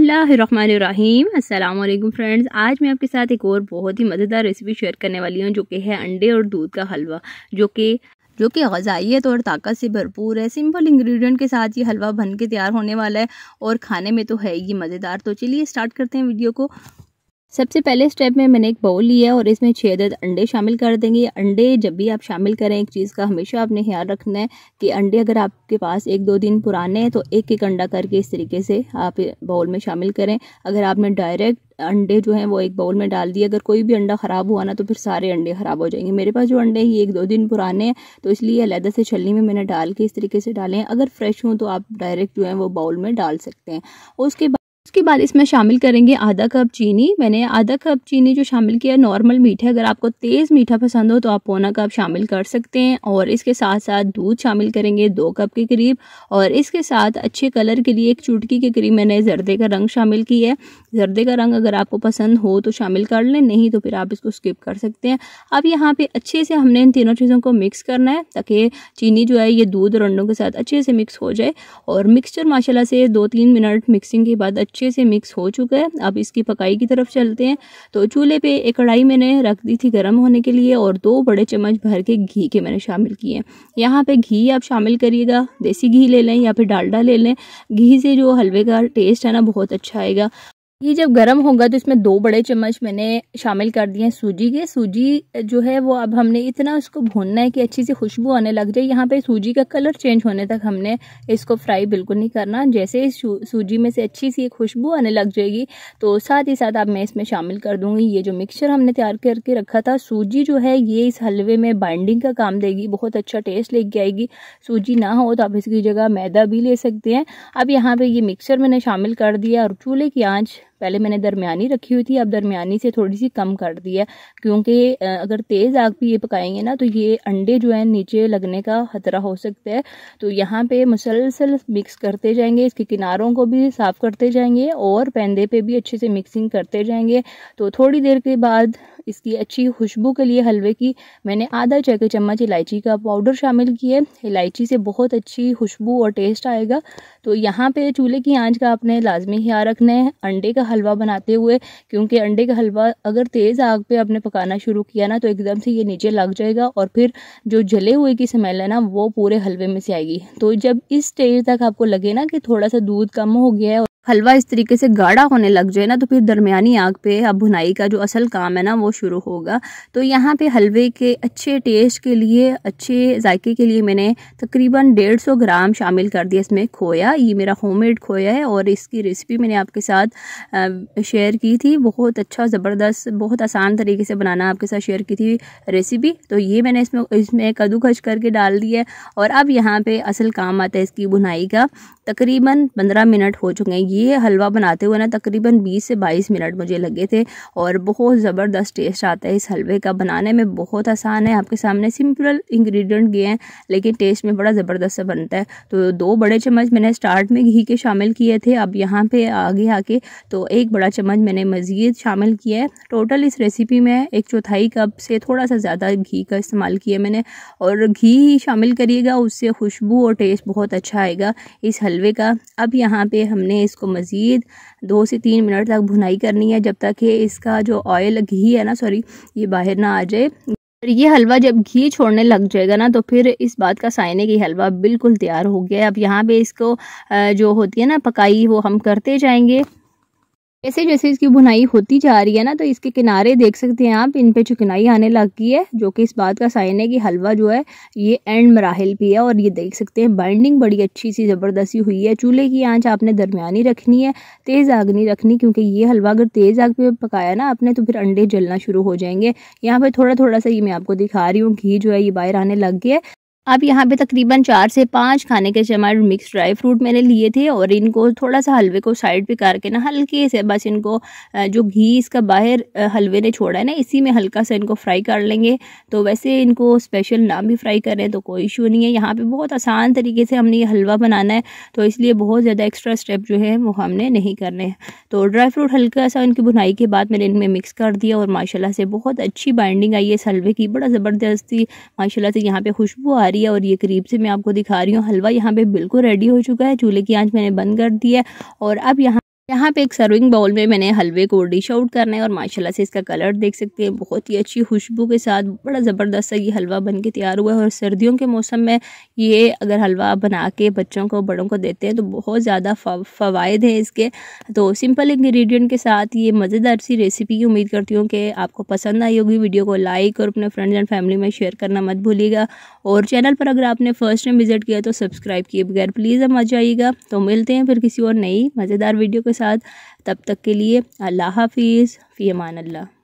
बसमीम अल्लाम फ्रेंड्स आज मैं आपके साथ एक और बहुत ही मज़ेदार रेसिपी शेयर करने वाली हूँ जो कि है अंडे और दूध का हलवा जो कि जो कि गजाइत और ताकत से भरपूर है सिंपल इंग्रेडिएंट के साथ ये हलवा बन के तैयार होने वाला है और खाने में तो है ये मज़ेदार तो चलिए स्टार्ट करते हैं वीडियो को सबसे पहले स्टेप में मैंने एक बाउल लिया और इसमें छः अदद अंडे शामिल कर देंगे अंडे जब भी आप शामिल करें एक चीज़ का हमेशा आपने ख्याल रखना है कि अंडे अगर आपके पास एक दो दिन पुराने हैं तो एक एक अंडा करके इस तरीके से आप बाउल में शामिल करें अगर आपने डायरेक्ट अंडे जो हैं वो एक बाउल में डाल दिए अगर कोई भी अंडा ख़राब हुआ ना तो फिर सारे अंडे ख़राब हो जाएंगे मेरे पास जो अंडे हैं ये एक दो दिन पुराने हैं तो इसलिए अलहदा से छलनी में मैंने डाल के इस तरीके से डाले हैं अगर फ्रेश हों तो आप डायरेक्ट जो है वो बाउल में डाल सकते हैं उसके बाद उसके बाद इसमें शामिल करेंगे आधा कप चीनी मैंने आधा कप चीनी जो शामिल किया नॉर्मल मीठा अगर आपको तेज़ मीठा पसंद हो तो आप पौना कप शामिल कर सकते हैं और इसके साथ साथ दूध शामिल करेंगे दो कप के करीब और इसके साथ अच्छे कलर के लिए एक चुटकी के करीब मैंने जर्दे का रंग शामिल किया है जर्दे का रंग अगर आपको पसंद हो तो शामिल कर लें नहीं तो फिर आप इसको स्किप कर सकते हैं अब यहाँ पर अच्छे से हमने इन तीनों चीज़ों को मिक्स करना है ताकि चीनी जो है ये दूध और अंडों के साथ अच्छे से मिक्स हो जाए और मिक्सचर माशाला से दो तीन मिनट मिक्सिंग के बाद अच्छे से मिक्स हो चुका है अब इसकी पकाई की तरफ चलते हैं तो चूल्हे पे एक कढ़ाई मैंने रख दी थी गर्म होने के लिए और दो बड़े चम्मच भर के घी के मैंने शामिल किए हैं यहाँ पे घी आप शामिल करिएगा देसी घी ले लें या फिर डालडा ले लें घी से जो हलवे का टेस्ट है ना बहुत अच्छा आएगा ये जब गर्म होगा तो इसमें दो बड़े चम्मच मैंने शामिल कर दिए हैं सूजी के सूजी जो है वो अब हमने इतना उसको भूनना है कि अच्छी सी खुशबू आने लग जाए यहाँ पे सूजी का कलर चेंज होने तक हमने इसको फ्राई बिल्कुल नहीं करना जैसे सूजी में से अच्छी सी खुशबू आने लग जाएगी तो साथ ही साथ अब मैं इसमें शामिल कर दूंगी ये जो मिक्सचर हमने तैयार करके रखा था सूजी जो है ये इस हलवे में बाइंडिंग का काम देगी बहुत अच्छा टेस्ट लेके आएगी सूजी ना हो तो आप इसकी जगह मैदा भी ले सकते हैं अब यहाँ पर ये मिक्सचर मैंने शामिल कर दिया और चूल्हे की आँच पहले मैंने दरमियानी रखी हुई थी अब दरमियानी से थोड़ी सी कम कर दी है क्योंकि अगर तेज़ आग पे ये पकाएंगे ना तो ये अंडे जो है नीचे लगने का खतरा हो सकता है तो यहाँ पे मुसलसल मिक्स करते जाएंगे इसके किनारों को भी साफ़ करते जाएंगे और पैंदे पे भी अच्छे से मिक्सिंग करते जाएंगे तो थोड़ी देर के बाद इसकी अच्छी खुशबू के लिए हलवे की मैंने आधा चाय चम्मच इलायची का पाउडर शामिल किया है इलायची से बहुत अच्छी खुशबू और टेस्ट आएगा तो यहाँ पे चूल्हे की आंच का आपने लाजमी ख्याल रखना है अंडे का हलवा बनाते हुए क्योंकि अंडे का हलवा अगर तेज़ आग पे आपने पकाना शुरू किया ना तो एकदम से ये नीचे लग जाएगा और फिर जो जले हुए की स्मेल है ना वो पूरे हलवे में से आएगी तो जब इस स्टेज तक आपको लगे ना कि थोड़ा सा दूध कम हो गया है हलवा इस तरीके से गाढ़ा होने लग जाए ना तो फिर दरमियानी आग पे अब भुनाई का जो असल काम है ना वो शुरू होगा तो यहाँ पे हलवे के अच्छे टेस्ट के लिए अच्छे जायके के लिए मैंने तकरीबन डेढ़ सौ ग्राम शामिल कर दिया इसमें खोया ये मेरा होममेड खोया है और इसकी रेसिपी मैंने आपके साथ शेयर की थी बहुत अच्छा ज़बरदस्त बहुत आसान तरीके से बनाना आपके साथ शेयर की थी रेसिपी तो ये मैंने इसमें इसमें कद्दूकश करके डाल दिया और अब यहाँ पर असल काम आता है इसकी भुनाई का तकरीबन पंद्रह मिनट हो चुके हैं ये हलवा बनाते हुए ना तकरीबन बीस से बाईस मिनट मुझे लगे थे और बहुत ज़बरदस्त टेस्ट आता है इस हलवे का बनाने में बहुत आसान है आपके सामने सिंपल इंग्रेडिएंट गए हैं लेकिन टेस्ट में बड़ा ज़बरदस्त सा बनता है तो दो बड़े चम्मच मैंने स्टार्ट में घी के शामिल किए थे अब यहाँ पर आगे आके तो एक बड़ा चम्मच मैंने मज़ीद शामिल किया है टोटल इस रेसिपी में एक चौथाई कप से थोड़ा सा ज़्यादा घी का इस्तेमाल किया मैंने और घी ही शामिल करिएगा उससे खुशबू और टेस्ट बहुत अच्छा आएगा इस हलवे का अब यहाँ पे हमने इसको मज़ीद दो से तीन मिनट तक भुनाई करनी है जब तक कि इसका जो ऑयल घी है ना सॉरी ये बाहर ना आ जाए ये हलवा जब घी छोड़ने लग जाएगा ना तो फिर इस बात का साइन है कि हलवा बिल्कुल तैयार हो गया है अब यहाँ पे इसको जो होती है ना पकाई वो हम करते जाएंगे जैसे जैसे इसकी बुनाई होती जा रही है ना तो इसके किनारे देख सकते हैं आप इन पे चुकनाई आने लग गई है जो कि इस बात का साइन है कि हलवा जो है ये एंड मराहल पे है और ये देख सकते हैं बाइंडिंग बड़ी अच्छी सी ज़बरदस्ती हुई है चूल्हे की आंच आपने दरमियानी रखनी है तेज़ आग नहीं रखनी क्योंकि ये हलवा अगर तेज़ आग पर पकाया ना आपने तो फिर अंडे जलना शुरू हो जाएंगे यहाँ पर थोड़ा थोड़ा सा ये मैं आपको दिखा रही हूँ घी जो है ये बाहर आने लग गया है अब यहाँ पे तकरीबन चार से पाँच खाने के चम्मच मिक्स ड्राई फ्रूट मैंने लिए थे और इनको थोड़ा सा हलवे को साइड पे करके ना हल्के से बस इनको जो घी इसका बाहर हलवे ने छोड़ा है ना इसी में हल्का सा इनको फ्राई कर लेंगे तो वैसे इनको स्पेशल ना भी फ्राई करें तो कोई इशू नहीं है यहाँ पर बहुत आसान तरीके से हमने ये हलवा बनाना है तो इसलिए बहुत ज़्यादा एक्स्ट्रा स्टेप जो है वो हमने नहीं करने हैं तो ड्राई फ्रूट हल्का सा इनकी बुनाई के बाद मैंने इनमें मिक्स कर दिया और माशाला से बहुत अच्छी बाइंडिंग आई है इस हलवे की बड़ा ज़बरदस्ती माशाला से यहाँ पर खुशबू आ रही है और ये करीब से मैं आपको दिखा रही हूँ हलवा यहाँ पे बिल्कुल रेडी हो चुका है चूल्हे की आंच मैंने बंद कर दी है और अब यहाँ यहाँ पे एक सर्विंग बाउल में मैंने हलवे को डिश आउट करना है और माशाल्लाह से इसका कलर देख सकते हैं बहुत ही अच्छी खुशबू के साथ बड़ा ज़बरदस्त सा ये हलवा बन के तैयार हुआ है और सर्दियों के मौसम में ये अगर हलवा बना के बच्चों को बड़ों को देते हैं तो बहुत ज़्यादा फ़वाद हैं इसके तो सिंपल इंग्रीडियंट के साथ ये मज़ेदार सी रेसिपी की उम्मीद करती हूँ कि आपको पसंद आई होगी वीडियो को लाइक और अपने फ्रेंड्स एंड फैमिली में शेयर करना मत भूलिएगा और चैनल पर अगर आपने फर्स्ट टाइम विज़िट किया तो सब्सक्राइब किए बगैर प्लीज़ हम आ जाइएगा तो मिलते हैं फिर किसी और नई मज़ेदार वीडियो को के साथ तब तक के लिए अल्लाह हाफिज़ फ़ी अमान अल्लाह